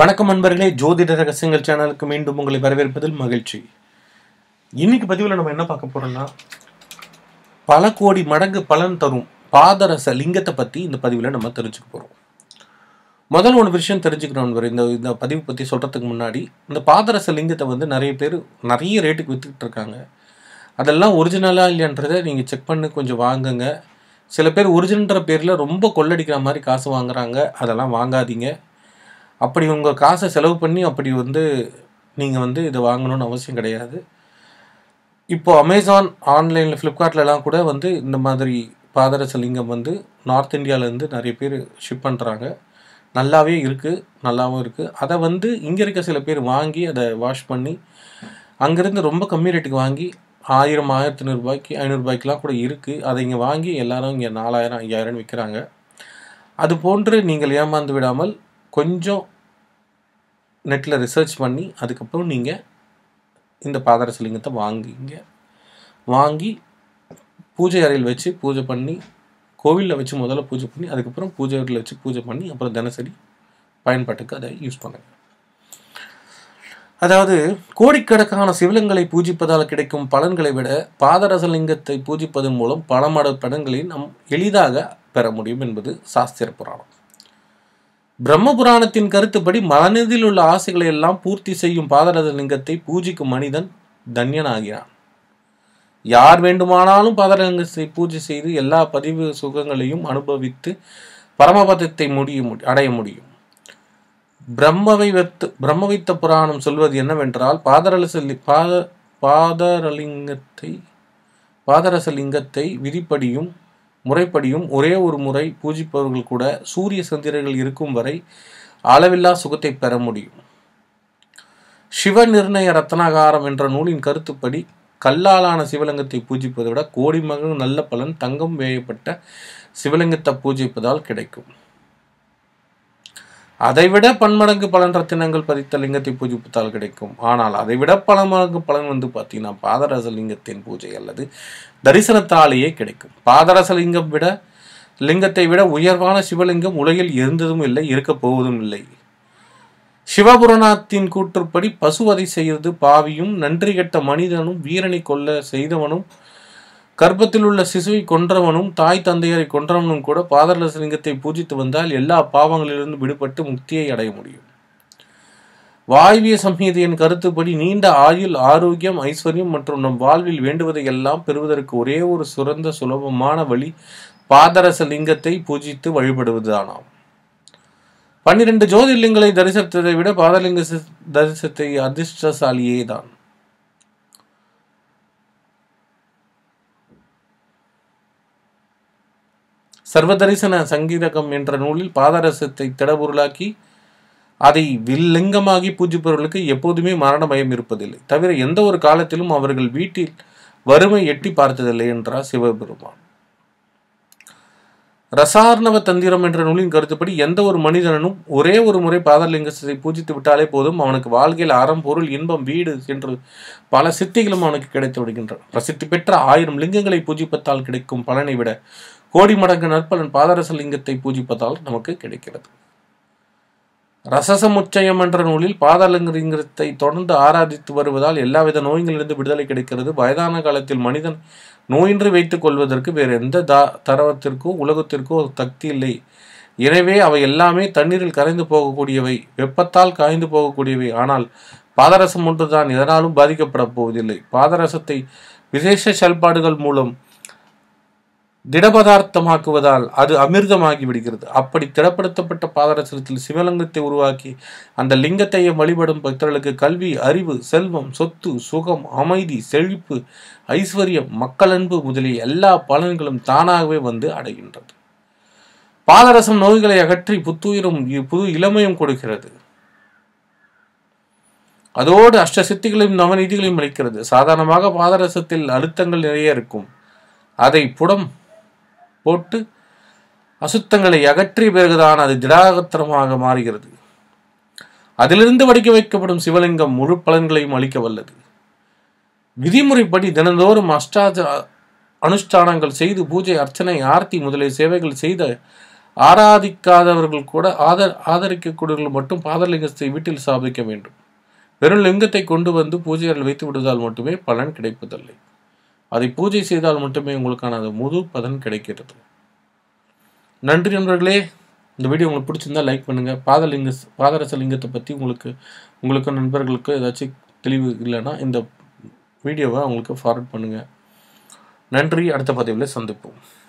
வணக்கம் நண்பர்களே ஜோதிட ரகசியங்கள் சேனலுக்கு மீண்டும் உங்களை வரவேற்பதில் மகிழ்ச்சி இன்னைக்கு பதிவில் நம்ம என்ன பார்க்க போறோம்னா பல கோடி மடங்கு பலன் தரும் பாதரச லிங்கத்தை பற்றி இந்த பதிவில் நம்ம தெரிஞ்சுக்க போகிறோம் முதல் ஒரு விஷயம் தெரிஞ்சுக்கிறோம் நண்பர் இந்த இந்த பதிவு பற்றி சொல்கிறதுக்கு முன்னாடி இந்த பாதரச லிங்கத்தை வந்து நிறைய பேர் நிறைய ரேட்டுக்கு வித்துக்கிட்டு இருக்காங்க அதெல்லாம் ஒரிஜினலாக இல்லைன்றதை நீங்கள் செக் பண்ணி கொஞ்சம் வாங்குங்க சில பேர் ஒரிஜினல்ன்ற பேரில் ரொம்ப கொள்ளடிக்கிற மாதிரி காசு வாங்குறாங்க அதெல்லாம் வாங்காதீங்க அப்படி உங்கள் காசை செலவு பண்ணி அப்படி வந்து நீங்கள் வந்து இதை வாங்கணும்னு அவசியம் கிடையாது இப்போது அமேசான் ஆன்லைனில் ஃப்ளிப்கார்ட்லலாம் கூட வந்து இந்த மாதிரி பாதரச லிங்கம் வந்து நார்த் இந்தியாவிலேருந்து நிறைய பேர் ஷிப் பண்ணுறாங்க நல்லாவே இருக்குது நல்லாவும் இருக்குது அதை வந்து இங்கே இருக்க சில பேர் வாங்கி அதை வாஷ் பண்ணி அங்கேருந்து ரொம்ப கம்மி ரேட்டுக்கு வாங்கி ஆயிரம் ஆயிரத்தி நூறுரூபாய்க்கு ஐநூறுரூபாய்க்கெலாம் கூட இருக்குது அதை இங்கே வாங்கி எல்லோரும் இங்கே நாலாயிரம் ஐயாயிரம்னு விற்கிறாங்க அது போன்று நீங்கள் ஏமாந்து விடாமல் கொஞ்சம் நெட்டில் ரிசர்ச் பண்ணி அதுக்கப்புறம் நீங்கள் இந்த பாதரசலிங்கத்தை வாங்கிங்க வாங்கி பூஜை அறையில் வச்சு பூஜை பண்ணி கோவிலில் வச்சு முதல்ல பூஜை பண்ணி அதுக்கப்புறம் பூஜை அறையில் வச்சு பூஜை பண்ணி அப்புறம் தினசரி பயன்பாட்டுக்கு அதை யூஸ் பண்ணுங்க அதாவது கோடிக்கணக்கான சிவலிங்களை பூஜிப்பதால் கிடைக்கும் பலன்களை விட பாதரசலிங்கத்தை பூஜிப்பதன் மூலம் பல மட பலன்களை நாம் எளிதாக பெற முடியும் என்பது சாஸ்திர புராணம் பிரம்ம புராணத்தின் கருத்துப்படி மனதில் உள்ள ஆசைகளை எல்லாம் பூர்த்தி செய்யும் பாதரத லிங்கத்தை பூஜிக்கும் மனிதன் தன்யனாகிறான் யார் வேண்டுமானாலும் பாதரலிங்கத்தை பூஜை செய்து எல்லா பதிவு சுகங்களையும் அனுபவித்து பரமபதத்தை முடிய அடைய முடியும் பிரம்மவை வெத்து பிரம்மவித்த புராணம் சொல்வது என்னவென்றால் பாதரலசலி பாத பாதரலிங்கத்தை பாதரசலிங்கத்தை விதிப்படியும் முறைப்படியும் ஒரே ஒரு முறை பூஜிப்பவர்கள் கூட சூரிய சந்திரர்கள் இருக்கும் வரை அளவில்லா சுகத்தை பெற முடியும் சிவ நிர்ணய ரத்னாகாரம் என்ற நூலின் கருத்துப்படி கல்லாலான சிவலிங்கத்தை பூஜிப்பதை விட கோடி மகன் நல்ல பலன் தங்கம் வேயப்பட்ட சிவலிங்கத்தை பூஜிப்பதால் கிடைக்கும் அதைவிட பன்மடங்கு பலன் ரத்தினங்கள் பதித்த லிங்கத்தை பூஜிப்புத்தால் கிடைக்கும் ஆனால் அதைவிட பல மடங்கு பலன் வந்து பார்த்தீங்கன்னா பாதரச லிங்கத்தின் பூஜை அல்லது தரிசனத்தாலேயே கிடைக்கும் பாதரச லிங்கம் விட லிங்கத்தை விட உயர்வான சிவலிங்கம் உலகில் இருந்ததும் இல்லை இருக்கப் போவதும் இல்லை சிவபுரணாத்தின் கூற்றுப்படி பசுவதை செய்தது பாவியும் நன்றி கெட்ட மனிதனும் வீரனை கொல்ல செய்தவனும் கர்ப்பத்தில் உள்ள சிசுவை கொன்றவனும் தாய் தந்தையரை கொன்றவனும் கூட பாதரலசலிங்கத்தை பூஜித்து வந்தால் எல்லா பாவங்களிலிருந்து விடுபட்டு முக்தியை அடைய முடியும் வாயுவிய சம்ஹிதையின் கருத்துப்படி நீண்ட ஆயுள் ஆரோக்கியம் ஐஸ்வர்யம் மற்றும் நம் வாழ்வில் வேண்டுவதை எல்லாம் பெறுவதற்கு ஒரே ஒரு சுரந்த சுலபமான வழி பாதரச லிங்கத்தை பூஜித்து வழிபடுவதுதானாம் பன்னிரண்டு ஜோதிர்லிங்களை தரிசித்ததை விட பாதலிங்க தரிசனத்தை அதிர்ஷ்டசாலியே தான் சர்வதரிசன சங்கீதகம் என்ற நூலில் பாதரசத்தை திடபொருளாக்கி அதை வில்லிங்கமாகி பூஜிப்பவர்களுக்கு எப்போதுமே மரண பயம் இருப்பதில்லை தவிர எந்த ஒரு காலத்திலும் அவர்கள் வீட்டில் வறுமை எட்டி பார்த்ததில்லை என்றார் சிவபெருமான் ரசார்ணவ தந்திரம் என்ற நூலின் கருத்துப்படி எந்த ஒரு மனிதனும் ஒரே ஒரு முறை பாதலிங்கத்தை பூஜித்து விட்டாலே போதும் அவனுக்கு வாழ்க்கையில் அறம் பொருள் இன்பம் வீடு என்று பல சித்திகளும் அவனுக்கு கிடைத்து விடுகின்றன பிரசித்தி பெற்ற ஆயிரம் லிங்கங்களை பூஜிப்பத்தால் கிடைக்கும் பலனை விட கோடி மடங்கு நற்பலன் பாதரச லிங்கத்தை பூஜிப்பதால் நமக்கு கிடைக்கிறது ரசசமுச்சயம் என்ற நூலில் பாதாளங்கரிங்கத்தை தொடர்ந்து ஆராதித்து வருவதால் எல்லாவித நோய்களிலிருந்து விடுதலை கிடைக்கிறது வயதான காலத்தில் மனிதன் நோயின்றி வைத்துக் கொள்வதற்கு வேறு எந்த தா தரவத்திற்கோ உலகத்திற்கோ தக்தி இல்லை எனவே அவை எல்லாமே தண்ணீரில் கரைந்து போகக்கூடியவை வெப்பத்தால் காய்ந்து போகக்கூடியவை ஆனால் பாதரசம் ஒன்றுதான் இதனாலும் பாதிக்கப்பட போவதில்லை பாதரசத்தை விசேஷ செயல்பாடுகள் மூலம் திடபதார்த்தமாக்குவதால் அது அமிர்தமாகி விடுகிறது அப்படி திடப்படுத்தப்பட்ட பாதரசத்தில் சிவலிங்கத்தை உருவாக்கி அந்த லிங்கத்தையும் வழிபடும் பக்தர்களுக்கு கல்வி அறிவு செல்வம் சொத்து சுகம் அமைதி செழிப்பு ஐஸ்வர்யம் மக்களன்பு முதலிய எல்லா பலன்களும் தானாகவே வந்து அடைகின்றது பாதரசம் நோய்களை அகற்றி புத்துயிரும் புது இளமையும் கொடுக்கிறது அதோடு அஷ்டசித்திகளையும் நவநீதிகளையும் அளிக்கிறது சாதாரணமாக பாதரசத்தில் அழுத்தங்கள் நிறைய இருக்கும் அதை புடம் போட்டு அசுத்தங்களை அகற்றிய பிறகுதான் அது திடாகத்திரமாக மாறுகிறது அதிலிருந்து வடிக்க வைக்கப்படும் சிவலிங்கம் முழு பலன்களையும் அளிக்க வல்லது விதிமுறைப்படி தினந்தோறும் அஷ்டாத அனுஷ்டானங்கள் செய்து பூஜை அர்ச்சனை ஆர்த்தி முதலிய சேவைகள் செய்த ஆராதிக்காதவர்கள் கூட ஆதர் ஆதரிக்கக்கூடியவர்கள் மட்டும் பாதலிங்கத்தை வீட்டில் ஸ்தாபிக்க வேண்டும் வெறும் லிங்கத்தை கொண்டு வந்து பூஜைகள் வைத்து விடுவதால் மட்டுமே பலன் கிடைப்பதில்லை அதை பூஜை செய்தால் மட்டுமே உங்களுக்கான அது முது பதன் கிடைக்கிறது நன்றி நண்பர்களே இந்த வீடியோ உங்களுக்கு பிடிச்சிருந்தா லைக் பண்ணுங்கள் பாதலிங்க பாதரச லிங்கத்தை பற்றி உங்களுக்கு உங்களுக்கு நண்பர்களுக்கு ஏதாச்சும் தெளிவு இல்லைன்னா இந்த வீடியோவை அவங்களுக்கு ஃபார்வர்ட் பண்ணுங்கள் நன்றி அடுத்த பதவியில் சந்திப்போம்